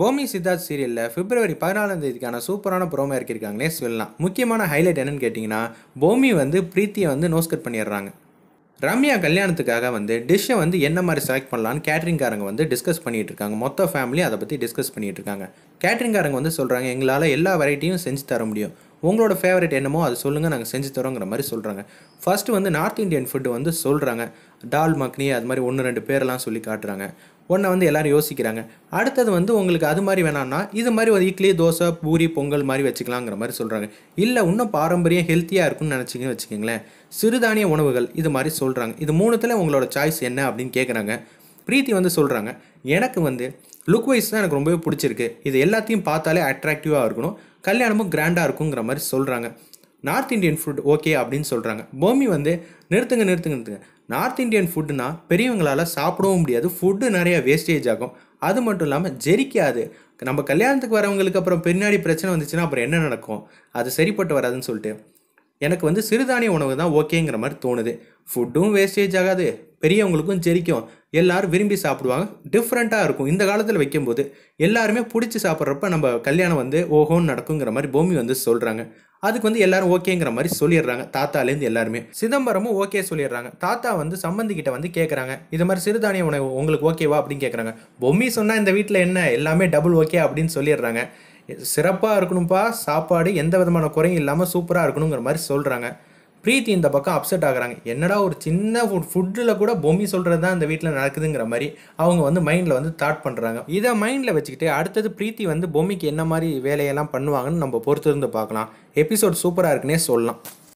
பூமி சித்தார்த் சீரியலில் பிப்ரவரி பதினாலாம் தேதிக்கான சூப்பரான ப்ரோமோ இறக்கியிருக்காங்களே சொல்லலாம் முக்கியமான ஹைலைட் என்னன்னு கேட்டிங்கன்னா பூமி வந்து பிரீத்தியை வந்து நோஸ்கட் பண்ணிடுறாங்க ரம்யா கல்யாணத்துக்காக வந்து டிஷ்ஷை வந்து என்ன மாதிரி செலக்ட் பண்ணலான்னு கேட்ரிங்காரங்க வந்து டிஸ்கஸ் பண்ணிகிட்டு இருக்காங்க மொத்த ஃபேமிலி அதை பற்றி டிஸ்கஸ் பண்ணிகிட்டு இருக்காங்க கேட்ரிங்காரங்க வந்து சொல்கிறாங்க எங்களால் எல்லா வெரைட்டியும் செஞ்சு தர முடியும் உங்களோட ஃபேவரட் என்னமோ அது சொல்லுங்கள் நாங்கள் செஞ்சு தரோங்கிற மாதிரி சொல்கிறாங்க ஃபஸ்ட்டு வந்து நார்த் இந்தியன் ஃபுட்டு வந்து சொல்கிறாங்க டால் மக்னி அது மாதிரி ஒன்று ரெண்டு பேரெல்லாம் சொல்லி காட்டுறாங்க ஒன்றை வந்து எல்லோரும் யோசிக்கிறாங்க அடுத்தது வந்து உங்களுக்கு அது மாதிரி வேணாம்னா இது மாதிரி ஒரு இட்லி தோசை பூரி பொங்கல் மாதிரி வச்சுக்கலாங்கிற மாதிரி சொல்கிறாங்க இல்லை இன்னும் பாரம்பரியம் ஹெல்த்தியாக இருக்கும்னு நினச்சிங்க வச்சுக்கோங்களேன் சிறுதானிய உணவுகள் இது மாதிரி சொல்கிறாங்க இது மூணுத்தில் உங்களோட சாய்ஸ் என்ன அப்படின்னு கேட்குறாங்க பிரீத்தி வந்து சொல்கிறாங்க எனக்கு வந்து லுக் வைஸ் தான் எனக்கு ரொம்பவே பிடிச்சிருக்கு இது எல்லாத்தையும் பார்த்தாலே அட்ராக்டிவாக இருக்கணும் கல்யாணமும் கிராண்டாக இருக்குங்கிற மாதிரி சொல்கிறாங்க நார்த் இந்தியன் ஃபுட் ஓகே அப்படின்னு சொல்கிறாங்க பூமி வந்து நிறுத்துங்க நிறுத்துங்க நிறுத்துங்க நார்த் இந்தியன் ஃபுட்டுனா பெரியவங்களால் சாப்பிடவும் முடியாது ஃபுட்டு நிறையா வேஸ்டேஜ் ஆகும் அது மட்டும் இல்லாமல் ஜெரிக்காது நம்ம கல்யாணத்துக்கு வரவங்களுக்கு அப்புறம் பின்னாடி பிரச்சனை வந்துச்சுன்னா அப்புறம் என்ன நடக்கும் அது சரிப்பட்டு வராதுன்னு சொல்லிட்டு எனக்கு வந்து சிறுதானிய உணவு தான் ஓகேங்கிற மாதிரி தோணுது ஃபுட்டும் வேஸ்டேஜ் ஆகாது பெரியவங்களுக்கும் ஜெரிக்கும் எல்லாரும் விரும்பி சாப்பிடுவாங்க டிஃப்ரெண்ட்டாக இருக்கும் இந்த காலத்தில் வைக்கும்போது எல்லாருமே பிடிச்சி சாப்பிட்றப்ப நம்ம கல்யாணம் வந்து ஓஹோன்னு நடக்குங்கிற மாதிரி பூமி வந்து சொல்கிறாங்க அதுக்கு வந்து எல்லாரும் ஓகேங்கிற மாதிரி சொல்லிடுறாங்க தாத்தாலேருந்து எல்லாருமே சிதம்பரமும் ஓகே சொல்லிடுறாங்க தாத்தா வந்து சம்பந்திக்கிட்ட வந்து கேட்குறாங்க இது மாதிரி சிறுதானிய உணவு உங்களுக்கு ஓகேவா அப்படின்னு கேட்குறாங்க பொம்மி சொன்னால் இந்த வீட்டில் என்ன எல்லாமே டபுள் ஓகே அப்படின்னு சொல்லிடுறாங்க சிறப்பாக இருக்கணும்ப்பா சாப்பாடு எந்த விதமான குறையும் இல்லாமல் சூப்பராக இருக்கணுங்கிற மாதிரி சொல்கிறாங்க ப்ரீத்தி இந்த பக்கம் அப்செட் ஆகுறாங்க என்னடா ஒரு சின்ன ஃபுட் ஃபுட்டில் கூட பொம்மி சொல்கிறது தான் இந்த வீட்டில் நடக்குதுங்கிற மாதிரி அவங்க வந்து மைண்டில் வந்து தாட் பண்ணுறாங்க இதை மைண்டில் வச்சுக்கிட்டு அடுத்தது ப்ரீத்தி வந்து பொம்மிக்கு என்ன மாதிரி வேலையெல்லாம் பண்ணுவாங்கன்னு நம்ம பொறுத்திருந்து பார்க்கலாம் எபிசோட் சூப்பராக இருக்குன்னே சொல்லலாம்